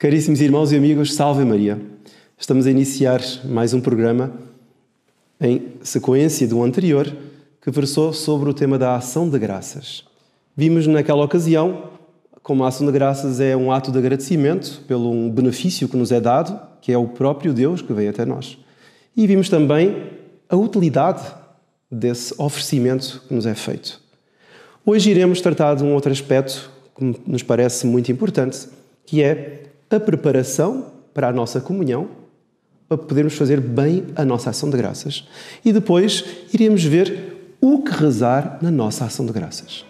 Caríssimos irmãos e amigos, salve Maria. Estamos a iniciar mais um programa em sequência do anterior que versou sobre o tema da ação de graças. Vimos naquela ocasião como a ação de graças é um ato de agradecimento pelo um benefício que nos é dado, que é o próprio Deus que veio até nós. E vimos também a utilidade desse oferecimento que nos é feito. Hoje iremos tratar de um outro aspecto que nos parece muito importante, que é a preparação para a nossa comunhão, para podermos fazer bem a nossa ação de graças. E depois iremos ver o que rezar na nossa ação de graças.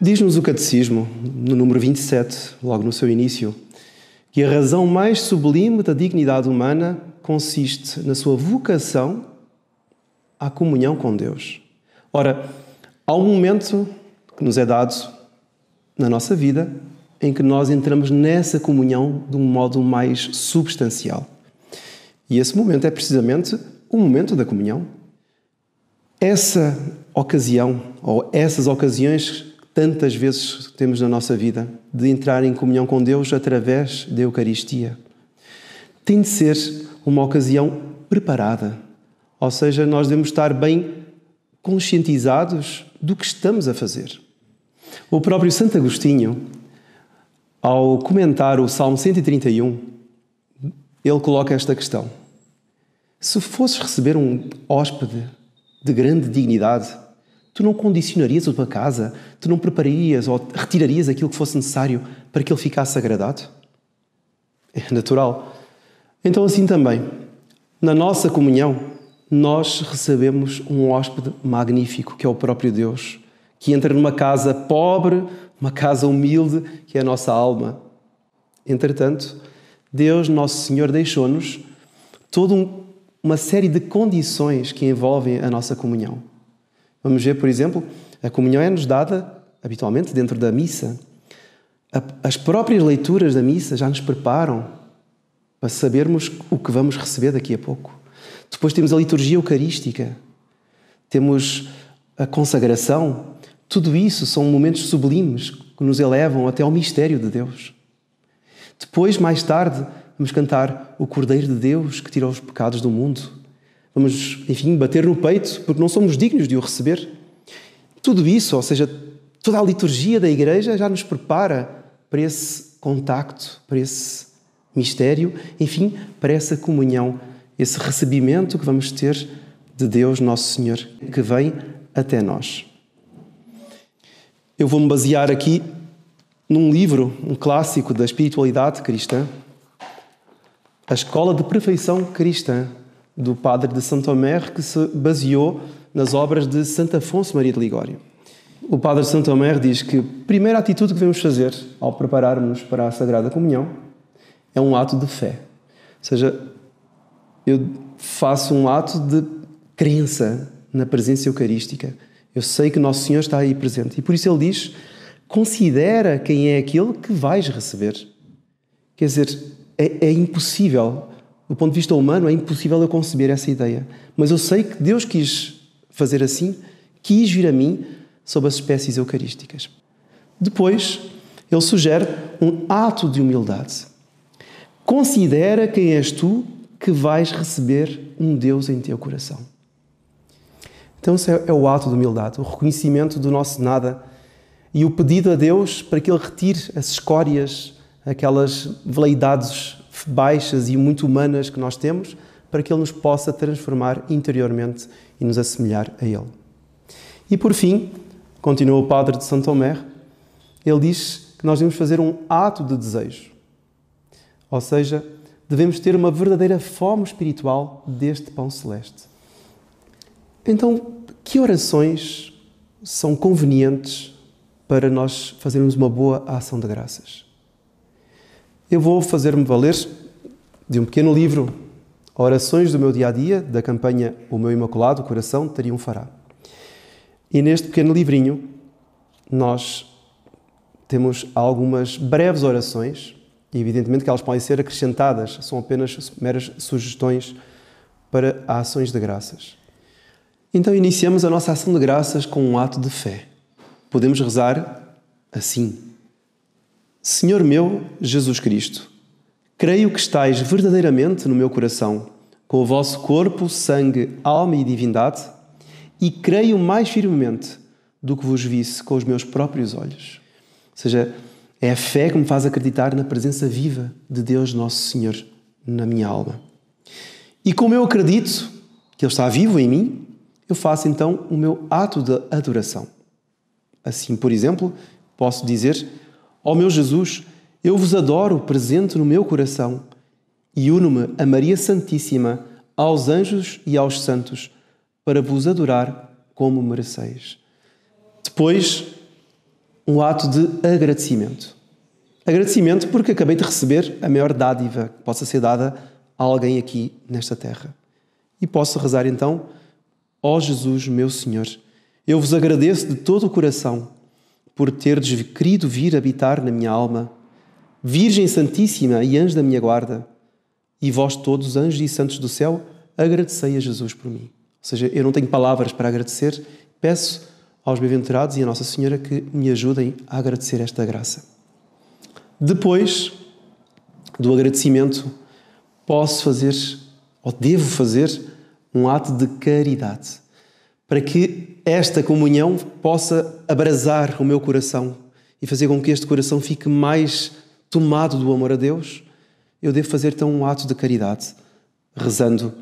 Diz-nos o Catecismo, no número 27, logo no seu início, que a razão mais sublime da dignidade humana consiste na sua vocação à comunhão com Deus. Ora, há um momento que nos é dado na nossa vida em que nós entramos nessa comunhão de um modo mais substancial. E esse momento é precisamente o momento da comunhão. Essa ocasião, ou essas ocasiões que tantas vezes temos na nossa vida, de entrar em comunhão com Deus através da Eucaristia, tem de ser uma ocasião preparada ou seja, nós devemos estar bem conscientizados do que estamos a fazer. O próprio Santo Agostinho, ao comentar o Salmo 131, ele coloca esta questão: Se fosses receber um hóspede de grande dignidade, tu não condicionarias a tua casa, tu não prepararias ou retirarias aquilo que fosse necessário para que ele ficasse agradado? É natural. Então, assim também, na nossa comunhão, nós recebemos um hóspede magnífico, que é o próprio Deus, que entra numa casa pobre, uma casa humilde, que é a nossa alma. Entretanto, Deus, nosso Senhor, deixou-nos toda um, uma série de condições que envolvem a nossa comunhão. Vamos ver, por exemplo, a comunhão é-nos dada habitualmente dentro da missa. As próprias leituras da missa já nos preparam para sabermos o que vamos receber daqui a pouco. Depois temos a liturgia eucarística, temos a consagração. Tudo isso são momentos sublimes que nos elevam até ao mistério de Deus. Depois, mais tarde, vamos cantar o Cordeiro de Deus que tira os pecados do mundo. Vamos, enfim, bater no peito porque não somos dignos de o receber. Tudo isso, ou seja, toda a liturgia da Igreja já nos prepara para esse contacto, para esse mistério, enfim, para essa comunhão esse recebimento que vamos ter de Deus Nosso Senhor, que vem até nós. Eu vou-me basear aqui num livro, um clássico da espiritualidade cristã, A Escola de Perfeição Cristã, do padre de Santo Omer, que se baseou nas obras de Santo Afonso Maria de Ligório. O padre de Santo Omer diz que a primeira atitude que devemos fazer ao prepararmos para a Sagrada Comunhão é um ato de fé. Ou seja, eu faço um ato de crença na presença eucarística. Eu sei que Nosso Senhor está aí presente. E por isso ele diz: considera quem é aquele que vais receber. Quer dizer, é, é impossível, do ponto de vista humano, é impossível eu conceber essa ideia. Mas eu sei que Deus quis fazer assim, quis vir a mim sob as espécies eucarísticas. Depois, ele sugere um ato de humildade. Considera quem és tu que vais receber um Deus em teu coração. Então, isso é, é o ato de humildade, o reconhecimento do nosso nada e o pedido a Deus para que Ele retire as escórias, aquelas veleidades baixas e muito humanas que nós temos, para que Ele nos possa transformar interiormente e nos assemelhar a Ele. E por fim, continua o padre de Santo Tomé, ele diz que nós devemos fazer um ato de desejo. Ou seja, devemos ter uma verdadeira fome espiritual deste pão celeste. Então, que orações são convenientes para nós fazermos uma boa ação de graças? Eu vou fazer-me valer de um pequeno livro, Orações do meu dia a dia, da campanha O meu imaculado coração triunfará. E neste pequeno livrinho nós temos algumas breves orações e evidentemente que elas podem ser acrescentadas, são apenas meras sugestões para ações de graças. Então iniciamos a nossa ação de graças com um ato de fé. Podemos rezar assim: Senhor meu Jesus Cristo, creio que estais verdadeiramente no meu coração, com o vosso corpo, sangue, alma e divindade, e creio mais firmemente do que vos visse com os meus próprios olhos. Ou seja, é a fé que me faz acreditar na presença viva de Deus Nosso Senhor na minha alma. E como eu acredito que Ele está vivo em mim, eu faço então o meu ato de adoração. Assim, por exemplo, posso dizer: Ó oh meu Jesus, eu vos adoro presente no meu coração e uno-me a Maria Santíssima, aos anjos e aos santos, para vos adorar como mereceis. Depois, um ato de agradecimento. Agradecimento porque acabei de receber a maior dádiva que possa ser dada a alguém aqui nesta terra. E posso rezar então, ó oh Jesus, meu Senhor, eu vos agradeço de todo o coração por terdes querido vir habitar na minha alma, Virgem Santíssima e anjo da minha guarda, e vós todos, anjos e santos do céu, agradecei a Jesus por mim. Ou seja, eu não tenho palavras para agradecer, peço aos bem-aventurados e a Nossa Senhora que me ajudem a agradecer esta graça. Depois do agradecimento, posso fazer ou devo fazer um ato de caridade para que esta comunhão possa abrasar o meu coração e fazer com que este coração fique mais tomado do amor a Deus, eu devo fazer então um ato de caridade, rezando: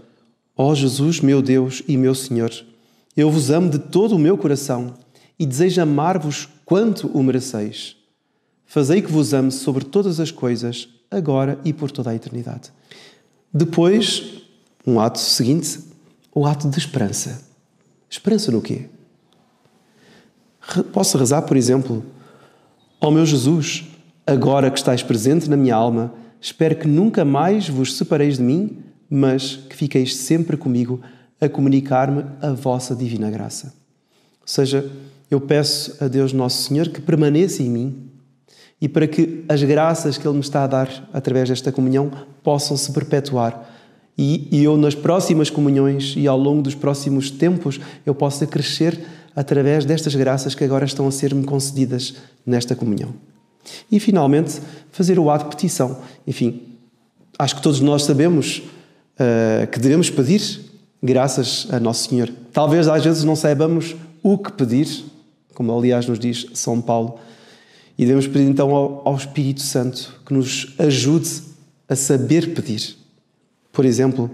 Ó oh Jesus, meu Deus e meu Senhor, eu vos amo de todo o meu coração e desejo amar-vos quanto o mereceis. Fazei que vos ame sobre todas as coisas, agora e por toda a eternidade. Depois, um ato seguinte, o ato de esperança. Esperança no quê? Posso rezar, por exemplo, Ó oh meu Jesus, agora que estáis presente na minha alma, espero que nunca mais vos separeis de mim, mas que fiqueis sempre comigo a comunicar-me a vossa divina graça. Ou seja, eu peço a Deus Nosso Senhor que permaneça em mim e para que as graças que Ele me está a dar através desta comunhão possam se perpetuar. E, eu, nas próximas comunhões e ao longo dos próximos tempos, eu possa crescer através destas graças que agora estão a ser-me concedidas nesta comunhão. E, finalmente, fazer o ato de petição. Enfim, acho que todos nós sabemos uh, que devemos pedir graças a Nosso Senhor. Talvez às vezes não saibamos o que pedir, como aliás nos diz São Paulo, e devemos pedir então ao, Espírito Santo que nos ajude a saber pedir. Por exemplo,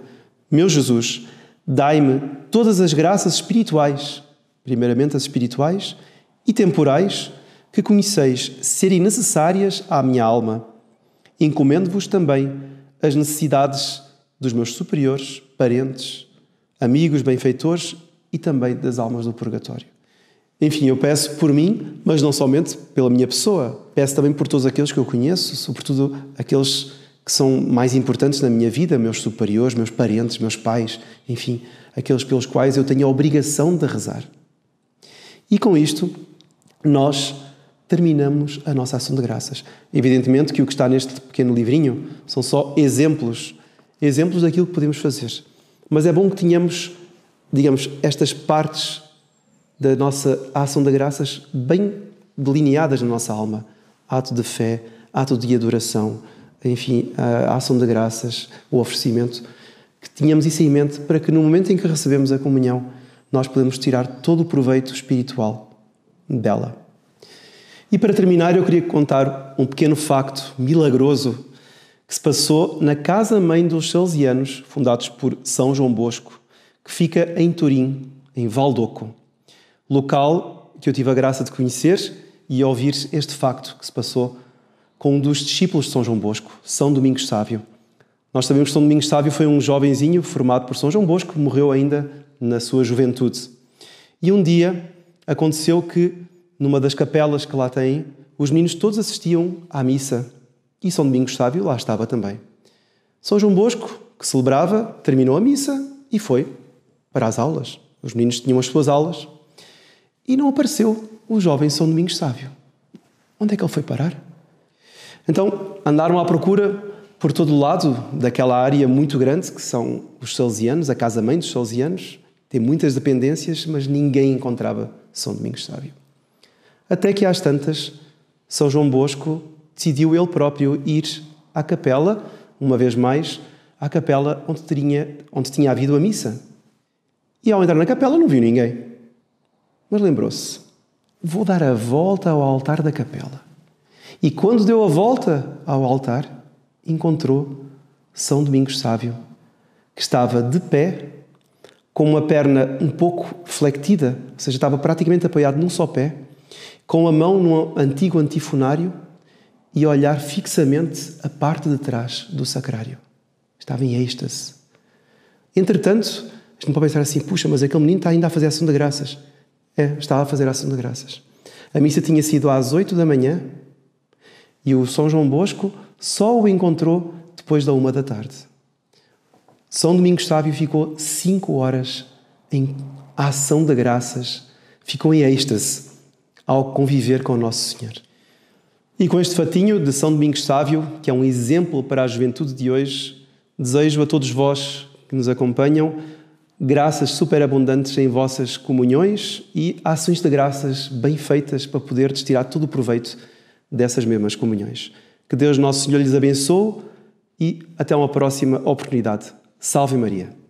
meu Jesus, dai-me todas as graças espirituais, primeiramente as espirituais e temporais, que conheceis serem necessárias à minha alma. Encomendo-vos também as necessidades dos meus superiores, parentes, amigos, benfeitores e também das almas do purgatório. Enfim, eu peço por mim, mas não somente pela minha pessoa, peço também por todos aqueles que eu conheço, sobretudo aqueles que são mais importantes na minha vida, meus superiores, meus parentes, meus pais, enfim, aqueles pelos quais eu tenho a obrigação de rezar. E com isto, nós terminamos a nossa ação de graças. Evidentemente que o que está neste pequeno livrinho são só exemplos, exemplos daquilo que podemos fazer. Mas é bom que tenhamos, digamos, estas partes da nossa ação de graças bem delineadas na nossa alma. Ato de fé, ato de adoração, enfim, a ação de graças, o oferecimento, que tenhamos isso em mente para que no momento em que recebemos a comunhão, nós podemos tirar todo o proveito espiritual dela. E para terminar, eu queria contar um pequeno facto milagroso que se passou na casa-mãe dos Salesianos, fundados por São João Bosco, que fica em Turim, em Valdoco, local que eu tive a graça de conhecer e ouvir este facto que se passou com um dos discípulos de São João Bosco, São Domingos Sávio. Nós sabemos que São Domingos Sávio foi um jovenzinho formado por São João Bosco, morreu ainda na sua juventude. E um dia aconteceu que, numa das capelas que lá tem, os meninos todos assistiam à missa e São Domingos Sábio lá estava também. São João Bosco, que celebrava, terminou a missa e foi para as aulas. Os meninos tinham as suas aulas. E não apareceu o jovem São Domingos Sábio. Onde é que ele foi parar? Então andaram à procura por todo o lado daquela área muito grande que são os salesianos, a casa-mãe dos salesianos, tem muitas dependências, mas ninguém encontrava São Domingos Sábio. Até que às tantas, São João Bosco decidiu ele próprio ir à capela, uma vez mais, à capela onde, teria, onde tinha havido a missa. E ao entrar na capela não viu ninguém. Mas lembrou-se: vou dar a volta ao altar da capela. E quando deu a volta ao altar, encontrou São Domingos Sávio, que estava de pé, com uma perna um pouco flectida, ou seja, estava praticamente apoiado num só pé, com a mão num antigo antifonário e olhar fixamente a parte de trás do sacrário. Estava em êxtase. Entretanto, a gente não pode pensar assim, puxa, mas aquele menino está ainda a fazer ação de graças. É, estava a fazer ação de graças. A missa tinha sido às oito da manhã e o São João Bosco só o encontrou depois da uma da tarde. São Domingos Sábio ficou cinco horas em ação de graças, ficou em êxtase ao conviver com o Nosso Senhor. E com este fatinho de São Domingos Sávio, que é um exemplo para a juventude de hoje, desejo a todos vós que nos acompanham graças superabundantes em vossas comunhões e ações de graças bem feitas para poderes tirar todo o proveito dessas mesmas comunhões. Que Deus Nosso Senhor lhes abençoe e até uma próxima oportunidade. Salve Maria!